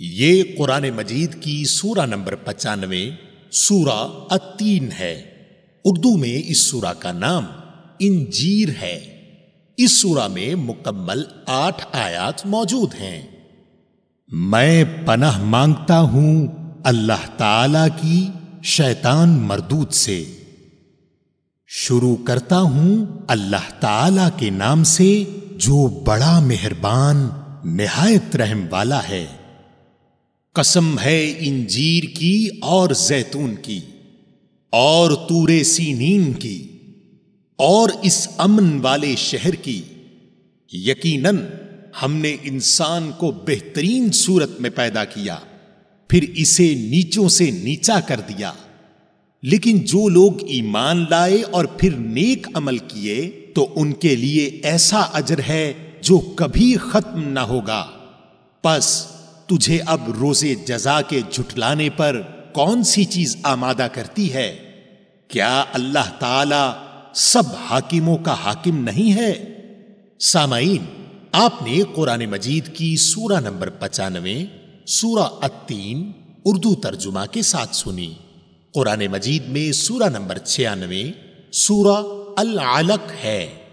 ये कुरान मजीद की सूरा नंबर पचानवे सूरा अतीन है उर्दू में इस सूरा का नाम इंजीर है इस सूरा में मुकम्मल आठ आयात मौजूद हैं मैं पनाह मांगता हूं अल्लाह ताला की शैतान मरदूद से शुरू करता हूं अल्लाह ताला के नाम से जो बड़ा मेहरबान निहायत रहम वाला है कसम है इंजीर की और जैतून की और तूरे सीनीन की और इस अमन वाले शहर की यकीनन हमने इंसान को बेहतरीन सूरत में पैदा किया फिर इसे नीचों से नीचा कर दिया लेकिन जो लोग ईमान लाए और फिर नेक अमल किए तो उनके लिए ऐसा अजर है जो कभी खत्म ना होगा बस तुझे अब रोजे जजा के झुटलाने पर कौन सी चीज आमादा करती है क्या अल्लाह ताला सब हाकिमों का हाकिम नहीं है सामाइन आपने कुरान मजीद की सूरा नंबर पचानवे सूरा अतीन उर्दू तर्जुमा के साथ सुनी कुरान मजीद में सूरा नंबर छियानवे सूरा अल आलक है